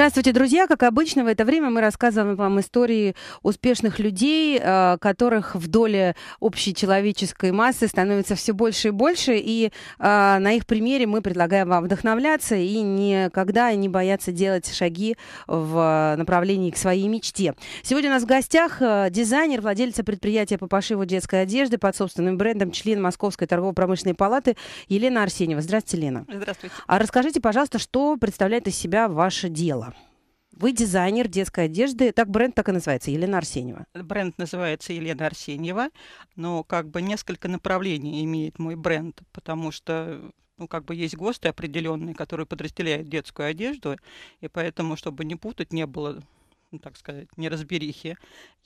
Здравствуйте, друзья. Как обычно, в это время мы рассказываем вам истории успешных людей, э, которых в доле общей человеческой массы становится все больше и больше. И э, на их примере мы предлагаем вам вдохновляться и никогда не бояться делать шаги в направлении к своей мечте. Сегодня у нас в гостях э, дизайнер, владельца предприятия по пошиву детской одежды под собственным брендом, член Московской торгово-промышленной палаты Елена Арсеньева. Здравствуйте, Лена. Здравствуйте. А расскажите, пожалуйста, что представляет из себя ваше дело? Вы дизайнер детской одежды. Так бренд так и называется, Елена Арсеньева. Бренд называется Елена Арсеньева, но как бы несколько направлений имеет мой бренд, потому что ну, как бы есть ГОСТы определенные, которые подразделяют детскую одежду, и поэтому, чтобы не путать, не было ну, так сказать, неразберихи,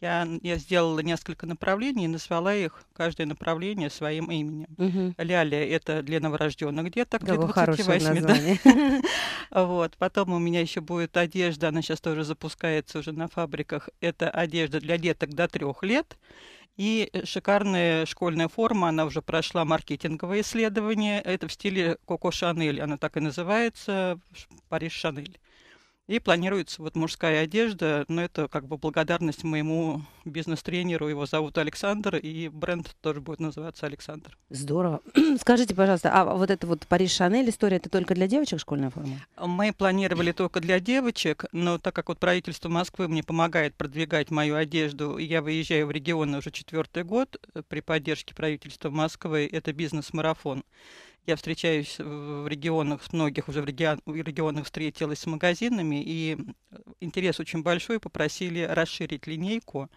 я, я сделала несколько направлений и назвала их, каждое направление, своим именем. Угу. Ляля — это для новорожденных деток, для 28. Да? вот. Потом у меня еще будет одежда, она сейчас тоже запускается уже на фабриках. Это одежда для деток до трех лет. И э, шикарная школьная форма, она уже прошла маркетинговое исследование. Это в стиле Коко Шанель, она так и называется, Париж Шанель. И планируется вот мужская одежда, но это как бы благодарность моему бизнес-тренеру, его зовут Александр, и бренд тоже будет называться Александр. Здорово. Скажите, пожалуйста, а вот это вот Париж Шанель история, это только для девочек школьная форма? Мы планировали только для девочек, но так как вот правительство Москвы мне помогает продвигать мою одежду, я выезжаю в регионы уже четвертый год э, при поддержке правительства Москвы, это бизнес-марафон. Я встречаюсь в регионах, с многих уже в, регион, в регионах встретилась с магазинами, и э, интерес очень большой, попросили расширить линейку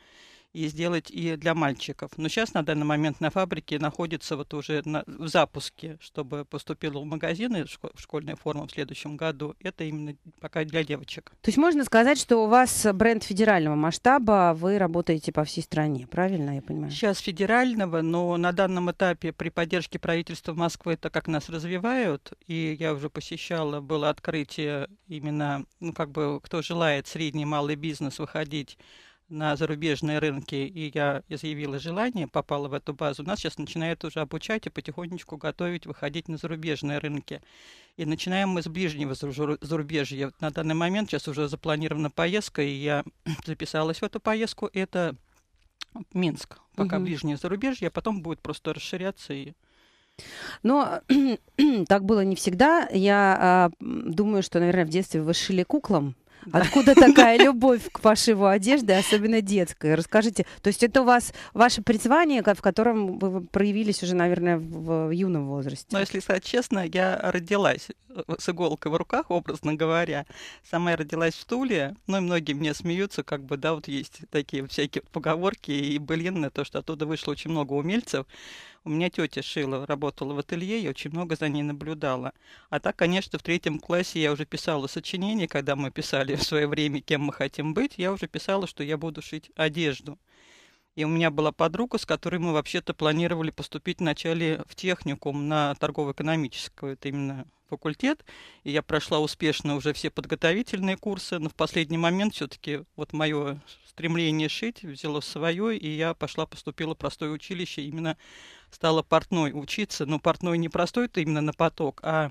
и сделать и для мальчиков. Но сейчас на данный момент на фабрике находится вот уже на, в запуске, чтобы поступило в магазины школьная форма в следующем году. Это именно пока для девочек. То есть можно сказать, что у вас бренд федерального масштаба, а вы работаете по всей стране, правильно я понимаю? Сейчас федерального, но на данном этапе при поддержке правительства Москвы это как нас развивают. И я уже посещала, было открытие именно, ну как бы, кто желает средний малый бизнес выходить на зарубежные рынки, и я заявила желание, попала в эту базу, нас сейчас начинают уже обучать и потихонечку готовить, выходить на зарубежные рынки. И начинаем мы с ближнего зарубежья. На данный момент сейчас уже запланирована поездка, и я записалась в эту поездку. Это Минск, пока угу. ближнее зарубежье, а потом будет просто расширяться и но так было не всегда. Я а, думаю, что, наверное, в детстве вы шили куклам Откуда такая любовь к пошиву одежды, особенно детской? Расскажите. То есть это у вас ваше призвание, в котором вы проявились уже, наверное, в юном возрасте? Ну, если сказать честно, я родилась э, с иголкой в руках, образно говоря. Сама я родилась в Туле, ну и многие мне смеются, как бы, да, вот есть такие всякие поговорки и былины, то, что оттуда вышло очень много умельцев. У меня тетя шила, работала в ателье, я очень много за ней наблюдала. А так, конечно, в третьем классе я уже писала сочинение, когда мы писали в свое время, кем мы хотим быть, я уже писала, что я буду шить одежду. И у меня была подруга, с которой мы вообще-то планировали поступить вначале в техникум на торгово-экономическую, это именно факультет. И я прошла успешно уже все подготовительные курсы, но в последний момент все-таки вот мое стремление шить взяло свое, и я пошла, поступила в простое училище, именно стала портной учиться. Но портной не простой, это именно на поток, а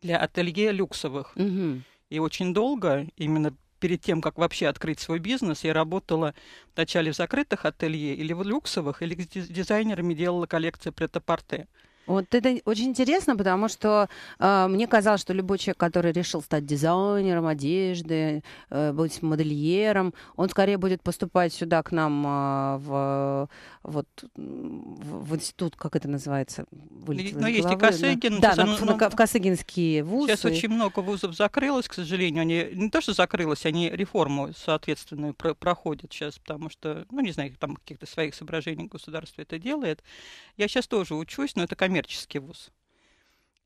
для ателье люксовых. Угу. И очень долго, именно перед тем, как вообще открыть свой бизнес, я работала вначале в закрытых ателье или в люксовых, или с дизайнерами делала коллекции прет-а-порте. порте вот это очень интересно, потому что э, мне казалось, что любой человек, который решил стать дизайнером одежды, э, быть модельером, он скорее будет поступать сюда к нам э, в, вот, в институт, как это называется, вылетело Но ну, есть и Косыгин. Но... Да, на, ну, в Косыгинские вузы. Сейчас очень много вузов закрылось, к сожалению. Они не то, что закрылось, они реформу соответственную про проходят сейчас, потому что, ну, не знаю, там каких-то своих соображений государство это делает. Я сейчас тоже учусь, но это, конечно, коммерческий вуз.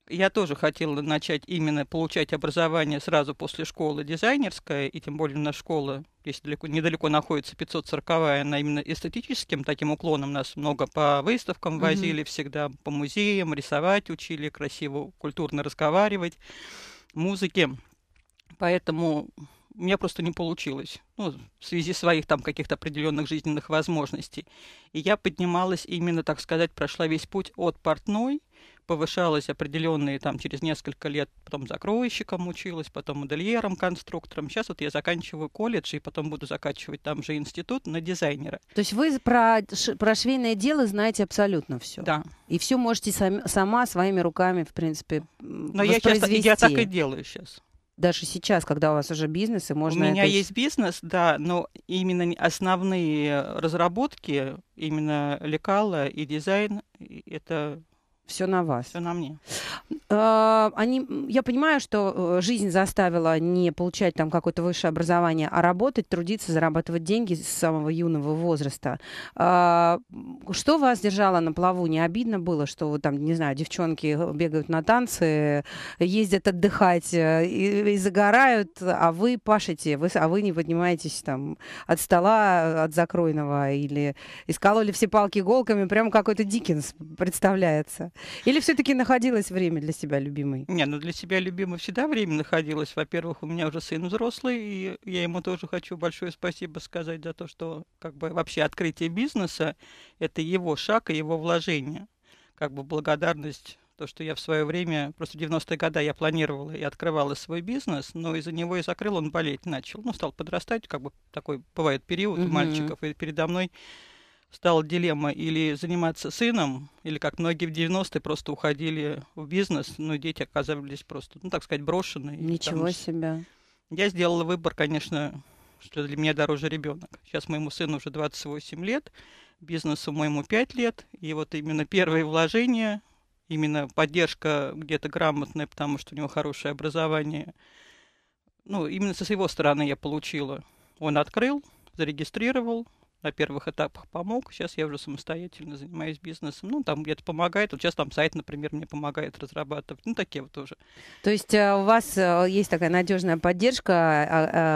Я тоже хотела начать именно получать образование сразу после школы дизайнерская, и тем более на нас школа, если далеко, недалеко находится 540-я, она именно эстетическим таким уклоном нас много по выставкам возили mm-hmm. всегда, по музеям, рисовать учили, красиво, культурно разговаривать, музыке. Поэтому у меня просто не получилось, ну, в связи своих там каких-то определенных жизненных возможностей. И я поднималась именно, так сказать, прошла весь путь от портной, повышалась определенные там через несколько лет, потом закройщиком училась, потом модельером, конструктором. Сейчас вот я заканчиваю колледж и потом буду заканчивать там же институт на дизайнера. То есть вы про, про швейное дело знаете абсолютно все? Да. И все можете сам, сама своими руками, в принципе, Но я, сейчас, я так и делаю сейчас даже сейчас, когда у вас уже бизнес, и можно... У меня это... есть бизнес, да, но именно основные разработки, именно лекала и дизайн, это все на вас. Все на мне. А, они, я понимаю, что э, жизнь заставила не получать там какое-то высшее образование, а работать, трудиться, зарабатывать деньги с самого юного возраста. А, что вас держало на плаву? Не обидно было, что там, не знаю, девчонки бегают на танцы, ездят отдыхать э, и, и загорают, а вы пашете, вы, а вы не поднимаетесь там от стола, э, от закройного или искололи все палки иголками, прям какой-то Диккенс представляется. Или все-таки находилось время для себя любимой? Не, ну для себя любимой всегда время находилось. Во-первых, у меня уже сын взрослый, и я ему тоже хочу большое спасибо сказать за то, что как бы вообще открытие бизнеса – это его шаг и его вложение. Как бы благодарность то, что я в свое время, просто 90-е годы я планировала и открывала свой бизнес, но из-за него и закрыл, он болеть начал. Ну, стал подрастать, как бы такой бывает период mm-hmm. мальчиков, и передо мной стала дилемма или заниматься сыном, или как многие в 90-е просто уходили в бизнес, но дети оказывались просто, ну, так сказать, брошенные. Ничего себе. Я сделала выбор, конечно, что для меня дороже ребенок. Сейчас моему сыну уже 28 лет, бизнесу моему 5 лет, и вот именно первые вложения, именно поддержка где-то грамотная, потому что у него хорошее образование, ну, именно со своего стороны я получила. Он открыл, зарегистрировал, на первых этапах помог. Сейчас я уже самостоятельно занимаюсь бизнесом. Ну, там где-то помогает. Вот сейчас там сайт, например, мне помогает разрабатывать. Ну, такие вот тоже. То есть э, у вас э, есть такая надежная поддержка, а,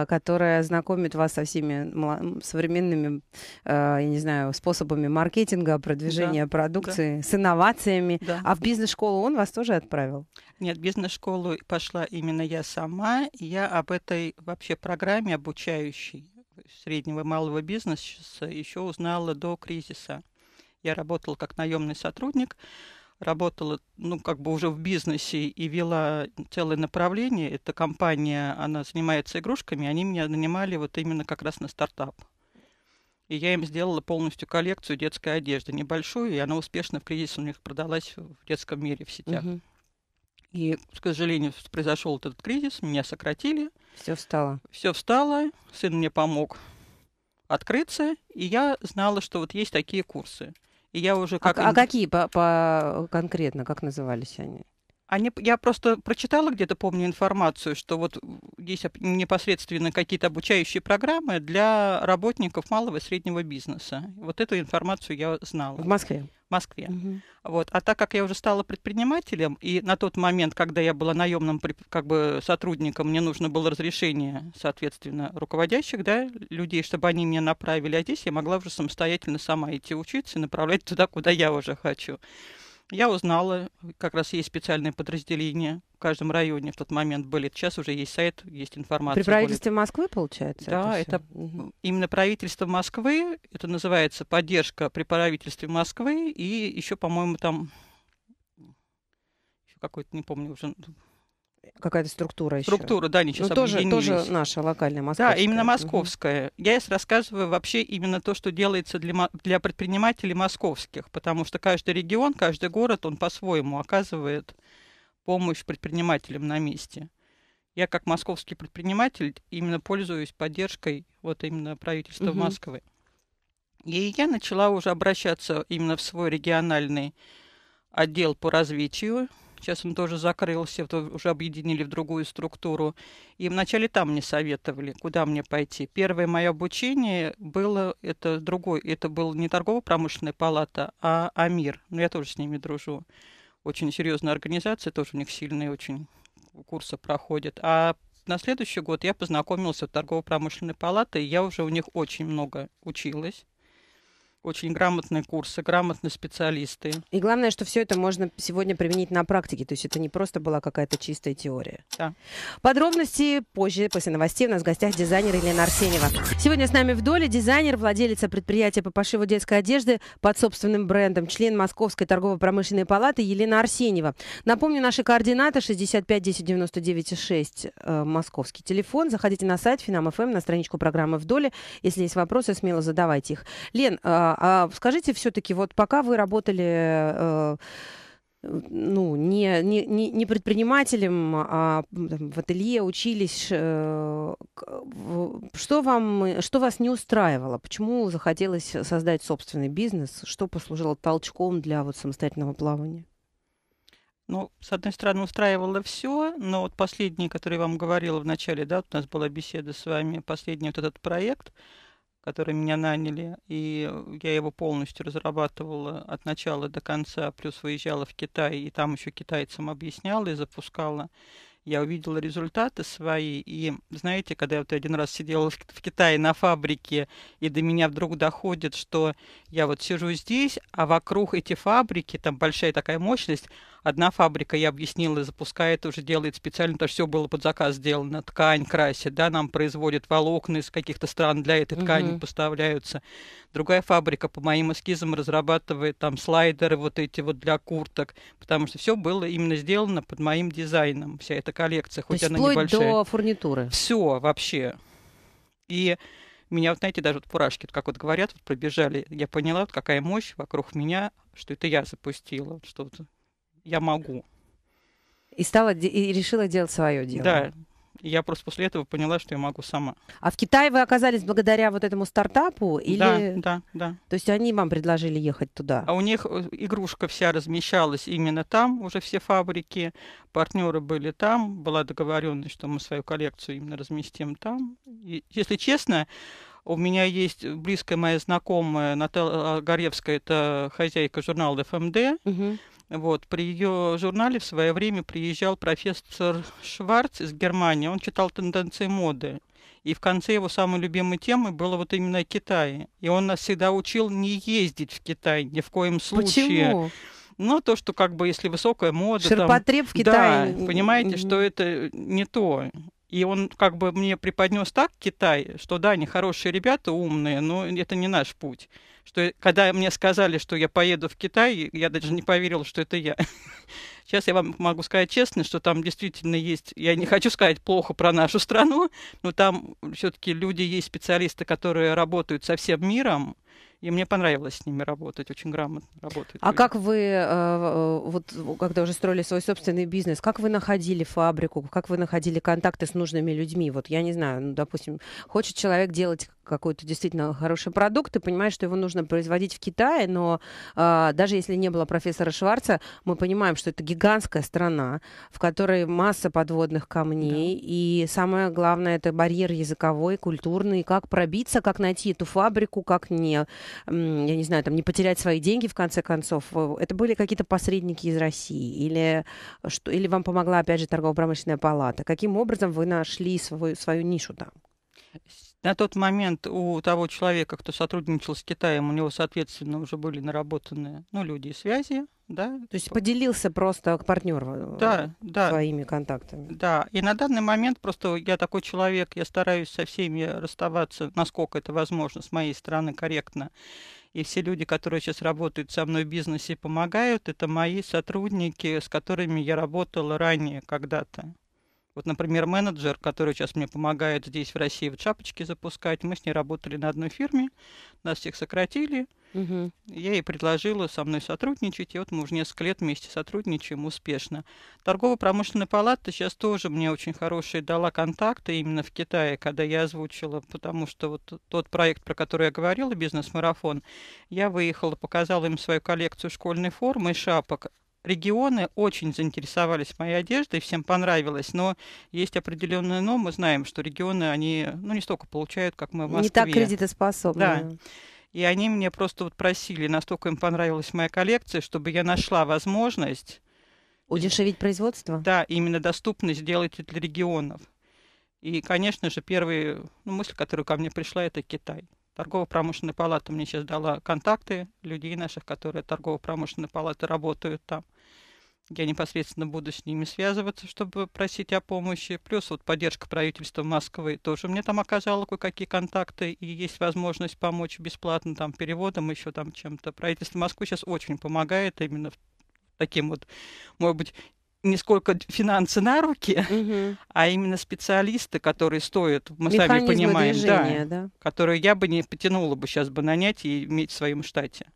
а, которая знакомит вас со всеми современными, э, я не знаю, способами маркетинга, продвижения да, продукции, да. с инновациями. Да. А в бизнес-школу он вас тоже отправил? Нет, в бизнес-школу пошла именно я сама. Я об этой вообще программе обучающей среднего и малого бизнеса еще узнала до кризиса. Я работала как наемный сотрудник, работала, ну, как бы уже в бизнесе и вела целое направление. Эта компания, она занимается игрушками, они меня нанимали вот именно как раз на стартап. И я им сделала полностью коллекцию детской одежды, небольшую, и она успешно в кризис у них продалась в детском мире в сетях. Угу. И, к сожалению, произошел вот этот кризис, меня сократили. Все встало. Все встало, сын мне помог открыться, и я знала, что вот есть такие курсы. И я уже а как... А, а какие по, по конкретно, как назывались они? Они, я просто прочитала где-то, помню, информацию, что вот есть непосредственно какие-то обучающие программы для работников малого и среднего бизнеса. Вот эту информацию я знала. В Москве? Москве. Угу. Вот. А так как я уже стала предпринимателем, и на тот момент, когда я была наемным как бы, сотрудником, мне нужно было разрешение, соответственно, руководящих да, людей, чтобы они меня направили. А здесь я могла уже самостоятельно сама идти учиться и направлять туда, куда я уже хочу. Я узнала, как раз есть специальное подразделение в каждом районе в тот момент были. Сейчас уже есть сайт, есть информация. При правительстве более... Москвы, получается? Да, это, это угу. именно правительство Москвы. Это называется поддержка при правительстве Москвы. И еще, по-моему, там еще какой-то, не помню уже, Какая-то структура, еще. Структура, да, они сейчас ну, тоже, тоже наша локальная московская. Да, именно московская. Угу. Я сейчас рассказываю вообще именно то, что делается для, для предпринимателей московских, потому что каждый регион, каждый город, он по-своему оказывает помощь предпринимателям на месте. Я как московский предприниматель именно пользуюсь поддержкой вот именно правительства угу. Москвы. И я начала уже обращаться именно в свой региональный отдел по развитию Сейчас он тоже закрылся, уже объединили в другую структуру. И вначале там мне советовали, куда мне пойти. Первое мое обучение было, это другой, это был не торгово-промышленная палата, а АМИР. Но ну, я тоже с ними дружу. Очень серьезная организация, тоже у них сильные очень курсы проходят. А на следующий год я познакомилась с торгово-промышленной палатой, я уже у них очень много училась очень грамотные курсы, грамотные специалисты. И главное, что все это можно сегодня применить на практике, то есть это не просто была какая-то чистая теория. Да. Подробности позже, после новостей, у нас в гостях дизайнер Елена Арсеньева. Сегодня с нами в доле дизайнер, владелица предприятия по пошиву детской одежды под собственным брендом, член Московской торгово-промышленной палаты Елена Арсеньева. Напомню, наши координаты 65 10 99 6, э, московский телефон. Заходите на сайт Финам.фм, эм, на страничку программы «В доле». Если есть вопросы, смело задавайте их. Лен, э, а скажите все-таки, вот пока вы работали э, ну, не, не, не предпринимателем, а в ателье учились, э, что, вам, что вас не устраивало? Почему захотелось создать собственный бизнес? Что послужило толчком для вот, самостоятельного плавания? Ну, с одной стороны, устраивало все, но вот последний, который я вам говорила в начале, да, вот у нас была беседа с вами, последний вот этот проект – который меня наняли, и э, я его полностью разрабатывала от начала до конца, плюс выезжала в Китай, и там еще китайцам объясняла и запускала. Я увидела результаты свои, и знаете, когда я вот один раз сидела в Китае на фабрике, и до меня вдруг доходит, что я вот сижу здесь, а вокруг эти фабрики, там большая такая мощность, одна фабрика, я объяснила, запускает уже, делает специально, потому что все было под заказ сделано, ткань красит, да, нам производят волокна из каких-то стран для этой ткани угу. поставляются. Другая фабрика по моим эскизам разрабатывает там слайдеры вот эти вот для курток, потому что все было именно сделано под моим дизайном, вся эта коллекция, хоть То есть она вплоть небольшая. до фурнитуры? Все вообще. И меня, вот, знаете, даже вот фуражки, как вот говорят, вот пробежали, я поняла, вот какая мощь вокруг меня, что это я запустила, что-то я могу. И стала и решила делать свое дело. Да. Я просто после этого поняла, что я могу сама. А в Китае вы оказались благодаря вот этому стартапу или? Да, да, да. То есть они вам предложили ехать туда? А у них э, игрушка вся размещалась именно там, уже все фабрики, партнеры были там, была договоренность, что мы свою коллекцию именно разместим там. И, если честно, у меня есть близкая моя знакомая Наталья Горевская, это хозяйка журнала ФМД. Эм угу. Вот, при ее журнале в свое время приезжал профессор Шварц из Германии. Он читал тенденции моды. И в конце его самой любимой темой было вот именно Китай. И он нас всегда учил не ездить в Китай ни в коем случае. Почему? Ну, то, что как бы, если высокая мода... Ширпотреб там, в Китае. Да, понимаете, что это не то. И он как бы мне преподнес так Китай, что да, они хорошие ребята, умные, но это не наш путь. Что когда мне сказали, что я поеду в Китай, я даже не поверил, что это я. Сейчас я вам могу сказать честно, что там действительно есть, я не хочу сказать плохо про нашу страну, но там все-таки люди есть, специалисты, которые работают со всем миром, и мне понравилось с ними работать, очень грамотно работать. А как вы, э, э, вот когда уже строили свой собственный бизнес, как вы находили фабрику, как вы находили контакты с нужными людьми? Вот я не знаю, ну, допустим, хочет человек делать какой-то действительно хороший продукт, и понимает, что его нужно производить в Китае, но э, даже если не было профессора Шварца, мы понимаем, что это гигантская страна, в которой масса подводных камней, да. и самое главное это барьер языковой, культурный, как пробиться, как найти эту фабрику, как не я не знаю, там не потерять свои деньги в конце концов? Э, это были какие-то посредники из России? Или, э, что, или вам помогла, опять же, торгово-промышленная палата? Каким образом вы нашли свою, свою нишу там? На тот момент у того человека, кто сотрудничал с Китаем, у него, соответственно, уже были наработаны ну, люди и связи, да. То есть поделился просто к партнеру э, да, да, своими контактами. Да, и на данный момент просто я такой человек, я стараюсь со всеми расставаться, насколько это возможно, с моей стороны корректно. И все люди, которые сейчас работают со мной в бизнесе и помогают, это мои сотрудники, с которыми я работала ранее когда-то. Вот, например, менеджер, который сейчас мне помогает здесь в России в вот, шапочке запускать, мы с ней работали на одной фирме, нас всех сократили – Угу. Я ей предложила со мной сотрудничать, и вот мы уже несколько лет вместе сотрудничаем успешно. Торгово-промышленная палата сейчас тоже мне очень хорошие дала контакты именно в Китае, когда я озвучила, потому что вот тот проект, про который я говорила, бизнес-марафон, я выехала, показала им свою коллекцию школьной формы и шапок, регионы очень заинтересовались моей одеждой, всем понравилось, но есть определенное но, мы знаем, что регионы, они ну, не столько получают, как мы в Москве. Не так кредитоспособны. Да. И они мне просто вот просили, настолько им понравилась моя коллекция, чтобы я нашла возможность... Э, Удешевить производство? Да, именно доступно сделать для регионов. И, конечно же, первая ну, мысль, которая ко мне пришла, это Китай. Торгово-промышленная палата мне сейчас дала контакты людей наших, которые торгово-промышленной палаты работают там. Я непосредственно буду с ними связываться, чтобы просить о помощи. Плюс вот поддержка правительства Москвы тоже мне там оказала кое-какие контакты. И есть возможность помочь бесплатно там переводом, еще там чем-то. Правительство Москвы сейчас очень помогает именно таким вот, может быть, не сколько финансы на руки, угу. а именно специалисты, которые стоят, мы Механизмы сами понимаем, движения, да, да. которые я бы не потянула бы сейчас бы нанять и иметь в своем штате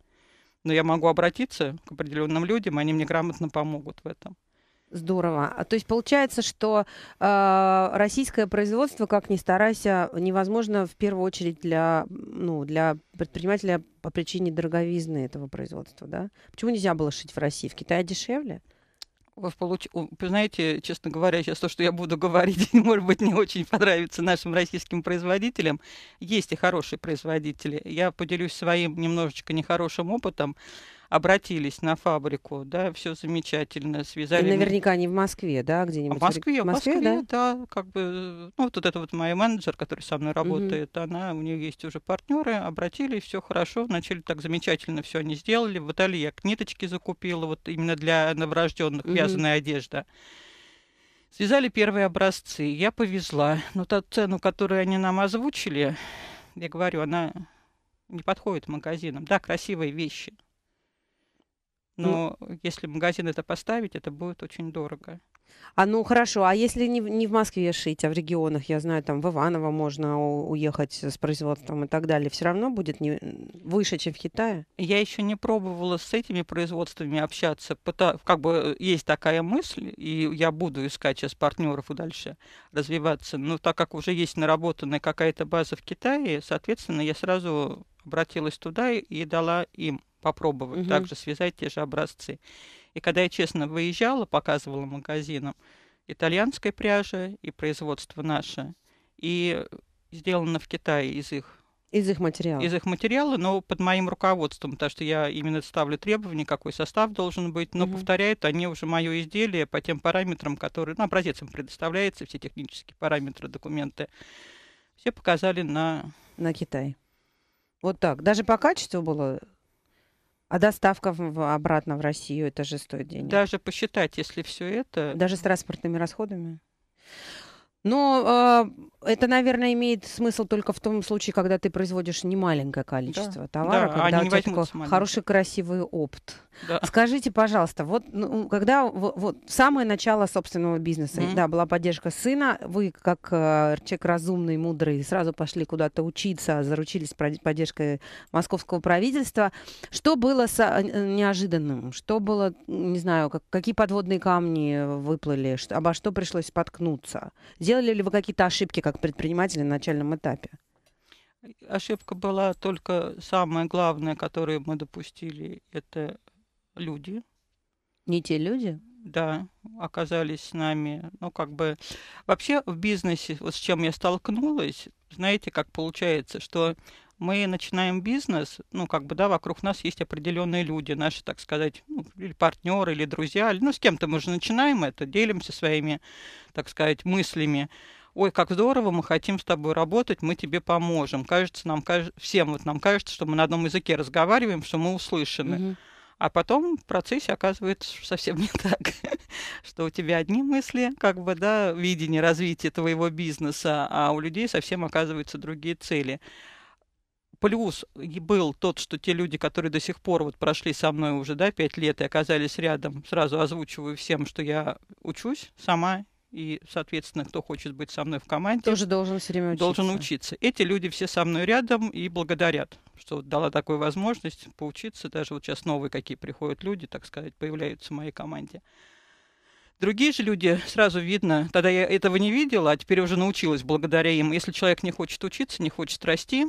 но я могу обратиться к определенным людям, и они мне грамотно помогут в этом. Здорово. А то есть получается, что э, российское производство, как ни старайся, невозможно в первую очередь для, ну, для предпринимателя по причине дороговизны этого производства, да? Почему нельзя было шить в России? В Китае дешевле? вы получ... знаете, честно говоря, сейчас то, что я буду говорить, может быть, не очень понравится нашим российским производителям. Есть и хорошие производители. Я поделюсь своим немножечко нехорошим опытом обратились на фабрику, да, все замечательно, связали. И наверняка не в Москве, да, где-нибудь? А в Москве, в Москве, Москве да? да, как бы, ну, вот эта вот моя менеджер, который со мной работает, угу. она, у нее есть уже партнеры, обратились, все хорошо, начали так замечательно все они сделали, в Италии я ниточки закупила, вот именно для новорожденных угу. вязаная одежда. Связали первые образцы, я повезла, но та цену, которую они нам озвучили, я говорю, она не подходит магазинам. Да, красивые вещи, ну, Но ну, если магазин это поставить, это будет очень дорого. А ну хорошо, а если не, не в Москве шить, а в регионах, я знаю, там в Иваново можно у, уехать с производством и так далее, все равно будет не, выше, чем в Китае? Я еще не пробовала с этими производствами общаться. Пыта, как бы э, есть такая мысль, и я буду искать сейчас партнеров и дальше развиваться. Но так как уже есть наработанная какая-то база в Китае, соответственно, я сразу обратилась туда и дала им попробовать угу. также связать те же образцы. И когда я честно выезжала, показывала магазинам итальянской пряжи и производство наше, и сделано в Китае из их из их материала. Из их материала, но под моим руководством, потому что я именно ставлю требования, какой состав должен быть, но угу. повторяют они уже мое изделие по тем параметрам, которые, ну, образец им предоставляется, все технические параметры, документы, все показали на... На Китай. Вот так. Даже по качеству было а доставка в, обратно в Россию, это же стоит денег. Даже посчитать, если все это... Даже с транспортными расходами? Но э, это, наверное, имеет смысл только в том случае, когда ты производишь немаленькое количество да. товара, да, когда у тебя такой хороший, красивый опт. Да. Скажите, пожалуйста, вот ну, когда вот, вот самое начало собственного бизнеса, mm-hmm. да, была поддержка сына, вы как э, человек разумный, мудрый, сразу пошли куда-то учиться, заручились поддержкой московского правительства. Что было со- э, неожиданным? Что было, не знаю, как, какие подводные камни выплыли? Что, обо что пришлось споткнуться? Делали ли вы какие-то ошибки как предприниматели на начальном этапе? Ошибка была только самая главная, которую мы допустили, это люди. Не те люди? да, оказались с нами. Ну, как бы вообще в бизнесе, вот с чем я столкнулась, знаете, как получается, что мы начинаем бизнес, ну, как бы, да, вокруг нас есть определенные люди, наши, так сказать, ну, или партнеры, или друзья, ну, с кем-то мы же начинаем это, делимся своими, так сказать, мыслями. Ой, как здорово, мы хотим с тобой работать, мы тебе поможем. Кажется, нам, кажется, всем вот нам кажется, что мы на одном языке разговариваем, что мы услышаны. Угу а потом в процессе оказывается совсем не так, что у тебя одни мысли, как бы, да, видение развития твоего бизнеса, а у людей совсем оказываются другие цели. Плюс был тот, что те люди, которые до сих пор вот прошли со мной уже, да, пять лет и оказались рядом, сразу озвучиваю всем, что я учусь сама, и, соответственно, кто хочет быть со мной в команде, тоже должен все время учиться. Должен учиться. Эти люди все со мной рядом и благодарят, что дала такую возможность поучиться. Даже вот сейчас новые какие приходят люди, так сказать, появляются в моей команде. Другие же люди, сразу видно, тогда я этого не видела, а теперь уже научилась благодаря им. Если человек не хочет учиться, не хочет расти,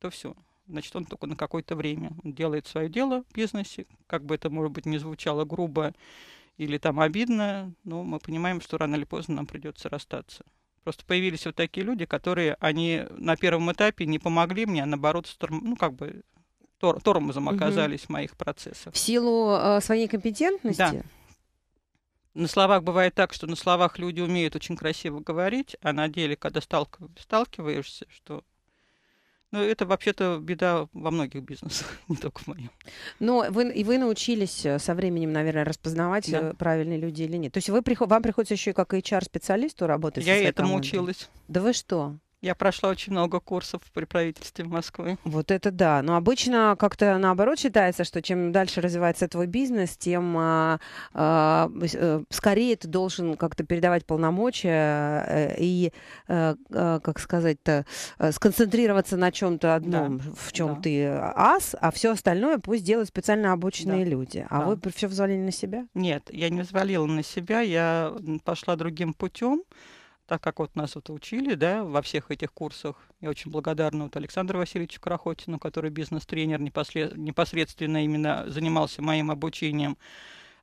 то все. Значит, он только на какое-то время делает свое дело в бизнесе, как бы это, может быть, не звучало грубо или там обидно, но мы понимаем, что рано или поздно нам придется расстаться. Просто появились вот такие люди, которые они на первом этапе не помогли мне, а наоборот, сторм... ну как бы тор... тормозом оказались угу. в моих процессах. В силу э, своей компетентности? Да. На словах бывает так, что на словах люди умеют очень красиво говорить, а на деле, когда сталкиваешься, что но ну, это вообще-то беда во многих бизнесах, не только в моем. Но вы, и вы научились э, со временем, наверное, распознавать, да. Э, правильные люди или нет. То есть вы, вам приходится еще и как HR-специалисту работать? Я этому училась. Да вы что? Я прошла очень много курсов при правительстве Москвы. Вот это да. Но обычно как-то наоборот считается, что чем дальше развивается твой бизнес, тем э, э, скорее ты должен как-то передавать полномочия э, и, э, э, как сказать-то, э, сконцентрироваться на чем-то одном, да. в чем да. ты ас, а все остальное пусть делают специально обученные да. люди. А да. вы все взвалили на себя? Нет, я не взвалила на себя, я пошла другим путем так как вот нас вот учили, да, во всех этих курсах. Я очень благодарна вот Александру Васильевичу Крохотину, который бизнес-тренер непосредственно именно занимался моим обучением.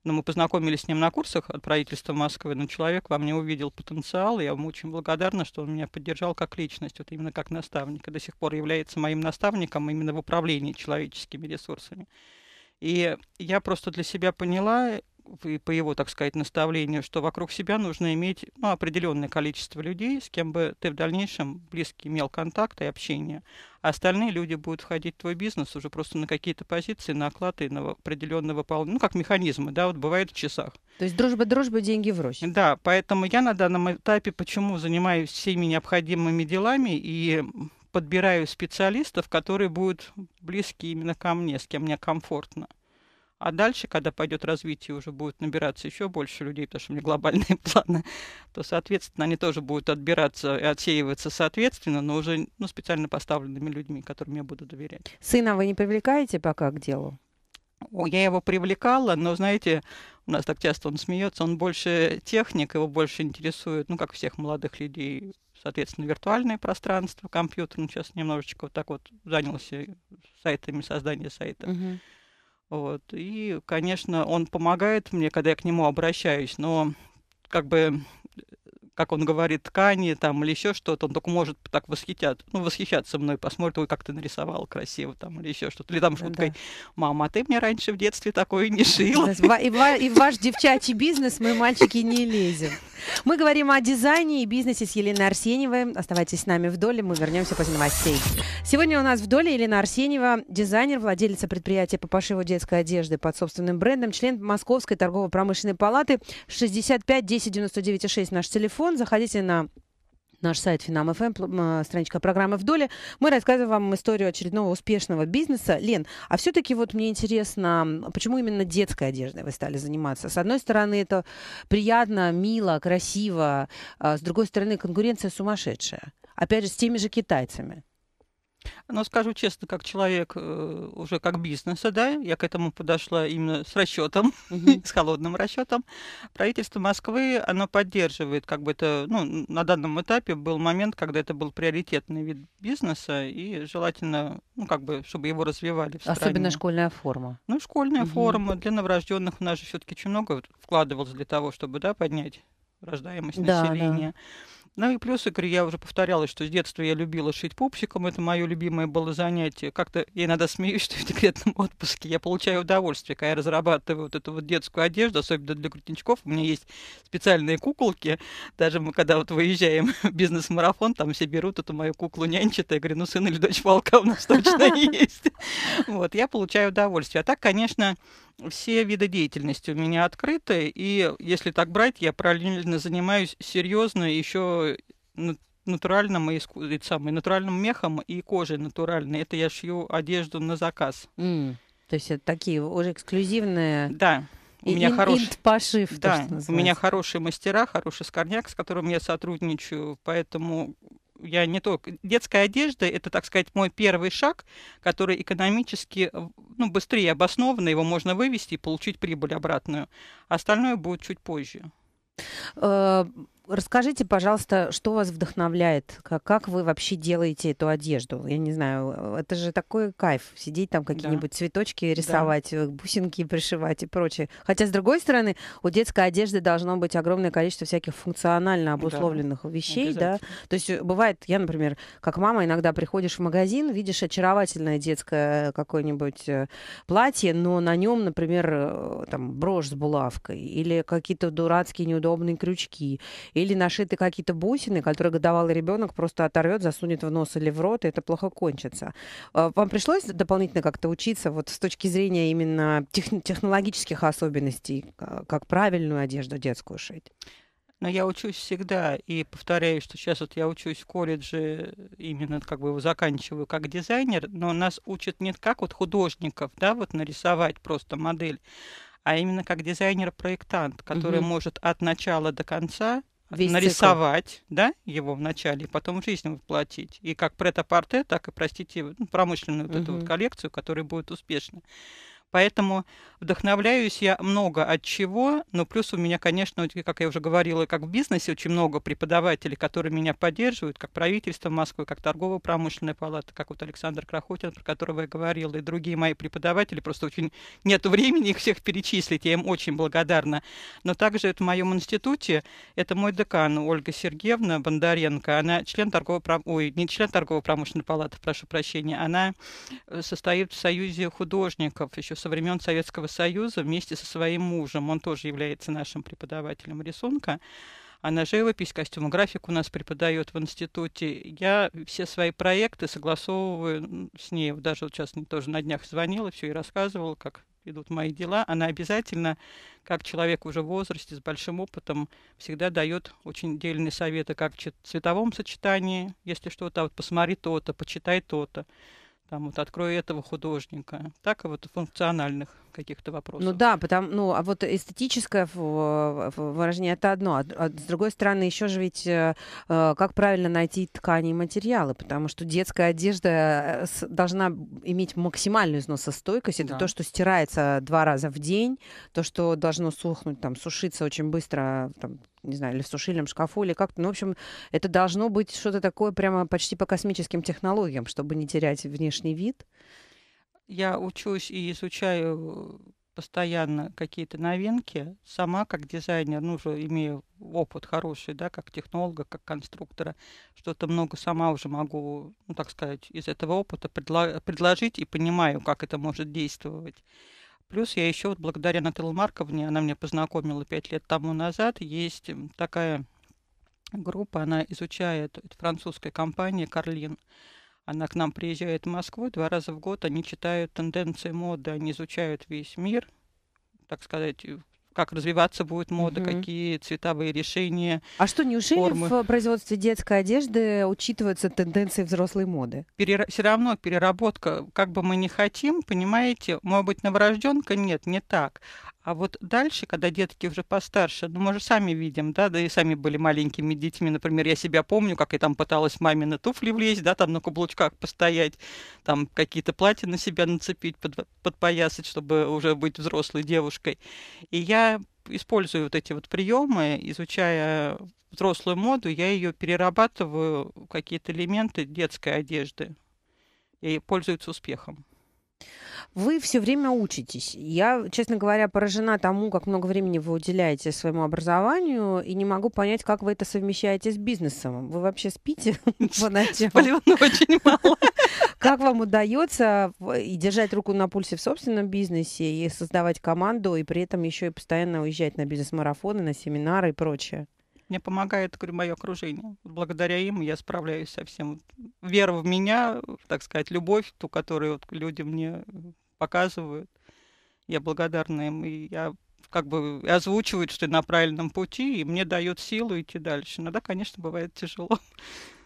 Но мы познакомились с ним на курсах от правительства Москвы, но человек во мне увидел потенциал, и я ему очень благодарна, что он меня поддержал как личность, вот именно как наставник, и До сих пор является моим наставником именно в управлении человеческими ресурсами. И я просто для себя поняла, и по его, так сказать, наставлению, что вокруг себя нужно иметь ну, определенное количество людей, с кем бы ты в дальнейшем близкий имел контакт и общение. А остальные люди будут входить в твой бизнес уже просто на какие-то позиции, на оклады, на определенное выполнение. Ну, как механизмы, да, вот бывает в часах. То есть дружба, дружба, деньги врозь. Да, поэтому я на данном этапе почему занимаюсь всеми необходимыми делами и подбираю специалистов, которые будут близки именно ко мне, с кем мне комфортно. А дальше, когда пойдет развитие, уже будет набираться еще больше людей, потому что у меня глобальные планы, то, соответственно, они тоже будут отбираться и отсеиваться соответственно, но уже ну, специально поставленными людьми, которым я буду доверять. Сына вы не привлекаете пока к делу? Я его привлекала, но, знаете, у нас так часто он смеется, он больше техник, его больше интересует, ну, как всех молодых людей, соответственно, виртуальное пространство, компьютер, он сейчас немножечко вот так вот занялся сайтами, создание сайта. Uh-huh. Вот. И, конечно, он помогает мне, когда я к нему обращаюсь, но как бы как он говорит, ткани там или еще что-то, он только может так восхитят, ну, восхищаться мной, посмотрит, ой, как ты нарисовал красиво там или еще что-то. Или там э, шуткой, да. мама, а ты мне раньше в детстве такое не шила. И в ваш девчачий бизнес мы, мальчики, не лезем. Мы говорим о дизайне и бизнесе с Еленой Арсеньевой. Оставайтесь с нами в доле, мы вернемся после новостей. Сегодня у нас в доле Елена Арсеньева, дизайнер, владелица предприятия по пошиву детской одежды под собственным брендом, член Московской торгово-промышленной палаты 65 10 99 6 наш телефон. Patreon. Заходите на наш сайт Финам.фм, эм, а, страничка программы «В доле». Мы рассказываем вам историю очередного успешного бизнеса. Лен, а все-таки вот мне интересно, почему именно детской одеждой вы стали заниматься? С одной стороны, это приятно, мило, красиво. А с другой стороны, конкуренция сумасшедшая. Опять же, с теми же китайцами. Но скажу честно, как человек э, уже как бизнеса, да, я к этому подошла именно с расчетом, с холодным расчетом. Правительство Москвы, оно поддерживает, как бы это, ну, на данном этапе был момент, когда это был приоритетный вид бизнеса, и желательно, ну, как бы, чтобы его развивали Особенно школьная форма. Ну, школьная форма для новорожденных у нас же все-таки очень много вкладывалось для того, чтобы, да, поднять рождаемость населения. Ну и плюс, Игорь, я уже повторяла, что с детства я любила шить пупсиком, это мое любимое было занятие. Как-то я иногда смеюсь, что в декретном отпуске я получаю удовольствие, когда я разрабатываю вот эту вот детскую одежду, особенно для грудничков. У меня есть специальные куколки, даже мы когда вот выезжаем в бизнес-марафон, там все берут эту мою куклу нянчат, я говорю, ну сын или дочь волка у нас точно есть. Вот, я получаю удовольствие. А так, конечно, все виды деятельности у меня открыты, и если так брать, я параллельно занимаюсь серьезно еще натуральным и иску... самым натуральным мехом и кожей натуральной. Это я шью одежду на заказ. Mm. То есть это такие уже эксклюзивные. Да. У меня хороший пошив. Да, то, у меня хорошие мастера, хороший скорняк, с которым я сотрудничаю, поэтому я не только детская одежда это, так сказать, мой первый шаг, который экономически ну, быстрее обоснованно, его можно вывести и получить прибыль обратную. Остальное будет чуть позже. Э, расскажите, пожалуйста, что вас вдохновляет? Как, как вы вообще делаете эту одежду? Я не знаю, э, это же такой кайф, сидеть там какие-нибудь да. цветочки рисовать, да. Э, бусинки пришивать и прочее. Хотя, с другой стороны, у детской одежды должно быть огромное количество всяких функционально обусловленных да. вещей, да? То есть э, бывает, я, например, как мама, иногда приходишь в магазин, видишь очаровательное детское какое-нибудь платье, но на нем, например, там брошь с булавкой или какие-то дурацкие неудобные крючки или нашиты какие-то бусины, которые годовалый ребенок просто оторвет, засунет в нос или в рот, и это плохо кончится. А, вам пришлось дополнительно как-то учиться вот с точки зрения именно тех- технологических особенностей, как правильную одежду детскую шить? Но ну, я учусь всегда и повторяю, что сейчас вот я учусь в колледже, э, именно как бы его заканчиваю как дизайнер, но нас учат не как вот художников, да, вот нарисовать просто модель, а именно как дизайнер-проектант, который угу. может от начала до конца Весь нарисовать, цикл. да, его в начале, и потом в жизнь воплотить. И как прет-а-порте, так и, простите, ну, промышленную вот угу. эту вот коллекцию, которая будет успешна. Поэтому вдохновляюсь я много от чего, но ну, плюс у меня, конечно, как я уже говорила, как в бизнесе очень много преподавателей, которые меня поддерживают, как правительство Москвы, как торгово-промышленная палата, как вот Александр Крахотин, про которого я говорила, и другие мои преподаватели, просто очень нет времени их всех перечислить, я им очень благодарна. Но также это в моем институте, это мой декан Ольга Сергеевна Бондаренко, она член торгово ой, не член торгово-промышленной палаты, прошу прощения, она э, состоит в Союзе художников еще со времен Советского Союза вместе со своим мужем. Он тоже является нашим преподавателем рисунка. Она живопись, костюмографик у нас преподает в институте. Я все свои проекты согласовываю с ней. Даже вот сейчас тоже на днях звонила, все и рассказывала, как идут мои дела. Она обязательно, как человек уже в возрасте, с большим опытом, всегда дает очень дельные советы, как в цветовом сочетании, если что-то, а вот посмотри то-то, почитай то-то там вот открою этого художника, так и вот функциональных каких-то вопросов. Ну да, потому, ну а вот эстетическое выражение это одно, а, а с другой стороны еще же ведь э, э, как правильно найти ткани и материалы, потому что детская одежда э, должна иметь максимальную износостойкость, это да. то, что стирается два раза в день, то, что должно сухнуть, там сушиться очень быстро, там не знаю, или в сушильном шкафу, или как-то. Ну, в общем, это должно быть что-то такое прямо почти по космическим технологиям, чтобы не терять внешний вид. Я учусь и изучаю постоянно какие-то новинки. Сама как дизайнер, ну, уже имею опыт хороший, да, как технолога, как конструктора, что-то много сама уже могу, ну, так сказать, из этого опыта предло- предложить и понимаю, как это может действовать. Плюс я еще вот благодаря Наталье Марковне, она меня познакомила пять лет тому назад, есть такая группа, она изучает, это французская компания «Карлин». Она к нам приезжает в Москву, два раза в год они читают тенденции моды, они изучают весь мир, так сказать, как развиваться будет мода, угу. какие цветовые решения. А что, неужели формы. в производстве детской одежды учитываются тенденции взрослой моды? Перер... Все равно переработка, как бы мы ни хотим, понимаете, может быть, новорожденка нет, не так. А вот дальше, когда детки уже постарше, ну, мы же сами видим, да, да и сами были маленькими детьми. Например, я себя помню, как я там пыталась маме на туфли влезть, да, там на каблучках постоять, там какие-то платья на себя нацепить, под, подпоясать, чтобы уже быть взрослой девушкой. И я использую вот эти вот приемы, изучая взрослую моду, я ее перерабатываю, какие-то элементы детской одежды. И пользуются успехом. Вы все время учитесь. Я, честно говоря, поражена тому, как много времени вы уделяете своему образованию, и не могу понять, как вы это совмещаете с бизнесом. Вы вообще спите по ночам? очень мало. Как вам удается и держать руку на пульсе в собственном бизнесе, и создавать команду, и при этом еще и постоянно уезжать на бизнес-марафоны, на семинары и прочее? Мне помогает, говорю, мое окружение. Благодаря им я справляюсь со всем. Вера в меня, так сказать, любовь, ту, которую вот люди мне э, показывают. Я благодарна им, и я как бы озвучивают, что ты на правильном пути, и мне дает силу идти дальше. Иногда, конечно, бывает тяжело.